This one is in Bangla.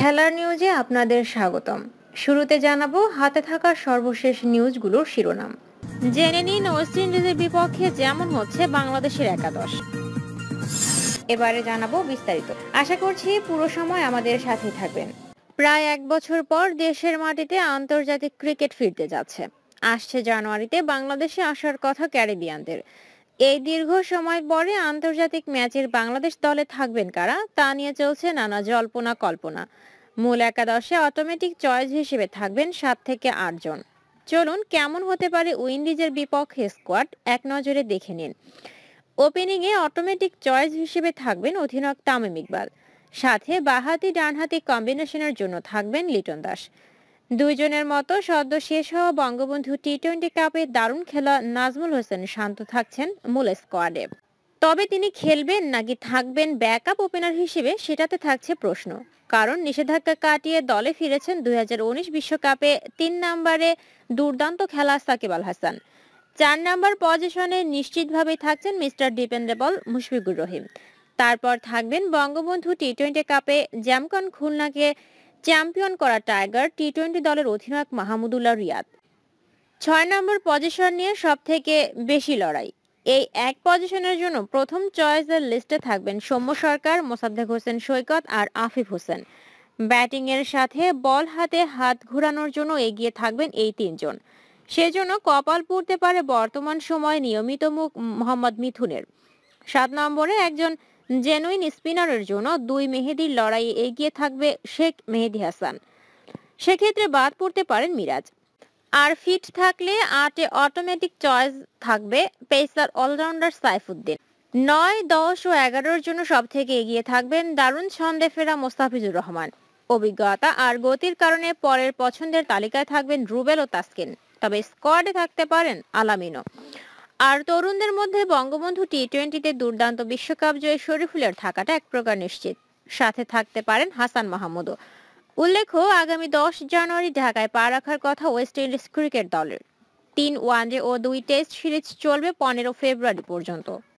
খেলার নিউজে আপনাদের স্বাগতম শুরুতে জানাবো হাতে থাকা সর্বশেষ নিউজগুলোর শিরোনাম জেনে নিন ওয়েস্ট ইন্ডিজের বিপক্ষে যেমন হচ্ছে বাংলাদেশের একাদশ এবারে জানাবো বিস্তারিত আশা করছি পুরো সময় আমাদের সাথে থাকবেন প্রায় এক বছর পর দেশের মাটিতে আন্তর্জাতিক ক্রিকেট ফিরতে যাচ্ছে আসছে জানুয়ারিতে বাংলাদেশে আসার কথা ক্যারিবিয়ানদের এই দীর্ঘ সময় পরে আন্তর্জাতিক ম্যাচের বাংলাদেশ দলে থাকবেন কারা তা নিয়ে চলছে নানা জল্পনা কল্পনা মূল একাদশে অটোমেটিক চয়েস হিসেবে থাকবেন সাত থেকে আটজন চলুন কেমন হতে পারে উইন্ডিজের বিপক্ষে স্কোয়াড এক নজরে দেখে নিন ওপেনিংয়ে অটোমেটিক চয়েস হিসেবে থাকবেন অধিনায়ক তামিম ইকবাল সাথে বাহাতি ডানহাতি কম্বিনেশনের জন্য থাকবেন লিটন দাস দুইজনের মতো সদ্য শেষ হওয়া বঙ্গবন্ধু টি টোয়েন্টি কাপে দারুণ খেলা নাজমুল হোসেন শান্ত থাকছেন মূল স্কোয়াডে তবে তিনি খেলবেন নাকি থাকবেন ব্যাকআপ ওপেনার হিসেবে সেটাতে থাকছে প্রশ্ন কারণ নিষেধাজ্ঞা কাটিয়ে দলে ফিরেছেন দুই বিশ্বকাপে তিন নম্বরে দুর্দান্ত খেলা সাকিব আল হাসান চার নম্বর পজিশনে নিশ্চিতভাবেই থাকছেন মিস্টার ডিপেন্ডেবল মুশফিকুর রহিম তারপর থাকবেন বঙ্গবন্ধু টি টোয়েন্টি কাপে জ্যামকন খুলনাকে চ্যাম্পিয়ন করা টাইগার টি টোয়েন্টি দলের অধিনায়ক মাহমুদুল্লাহ রিয়াদ ছয় নম্বর পজিশন নিয়ে সব থেকে বেশি লড়াই এই এক পজিশনের জন্য প্রথম চয়েসের লিস্টে থাকবেন সৌম্য সরকার মোসাদ্দেক হোসেন সৈকত আর আফিফ হোসেন ব্যাটিং এর সাথে বল হাতে হাত ঘুরানোর জন্য এগিয়ে থাকবেন এই তিনজন সেজন্য কপাল পুড়তে পারে বর্তমান সময় নিয়মিত মুখ মোহাম্মদ মিথুনের সাত নম্বরে একজন জেনুইন স্পিনারের জন্য দুই মেহেদির লড়াইয়ে এগিয়ে থাকবে শেখ মেহেদি হাসান সেক্ষেত্রে বাদ পড়তে পারেন মিরাজ আর ফিট থাকলে আটে অটোমেটিক চয়েস থাকবে পেসার অলরাউন্ডার সাইফুদ্দিন নয় দশ ও এগারোর জন্য সব থেকে এগিয়ে থাকবেন দারুণ ছন্দে ফেরা মোস্তাফিজুর রহমান অভিজ্ঞতা আর গতির কারণে পরের পছন্দের তালিকায় থাকবেন রুবেল ও তাসকিন তবে স্কোয়াডে থাকতে পারেন আলামিনো আর তরুণদের মধ্যে বঙ্গবন্ধু টি টোয়েন্টিতে দুর্দান্ত বিশ্বকাপ জয়ে শরীফুলের থাকাটা এক প্রকার নিশ্চিত সাথে থাকতে পারেন হাসান মাহমুদও উল্লেখ্য আগামী দশ জানুয়ারি ঢাকায় পা রাখার কথা ওয়েস্ট ইন্ডিজ ক্রিকেট দলের তিন ওয়ানডে ও দুই টেস্ট সিরিজ চলবে পনেরো ফেব্রুয়ারি পর্যন্ত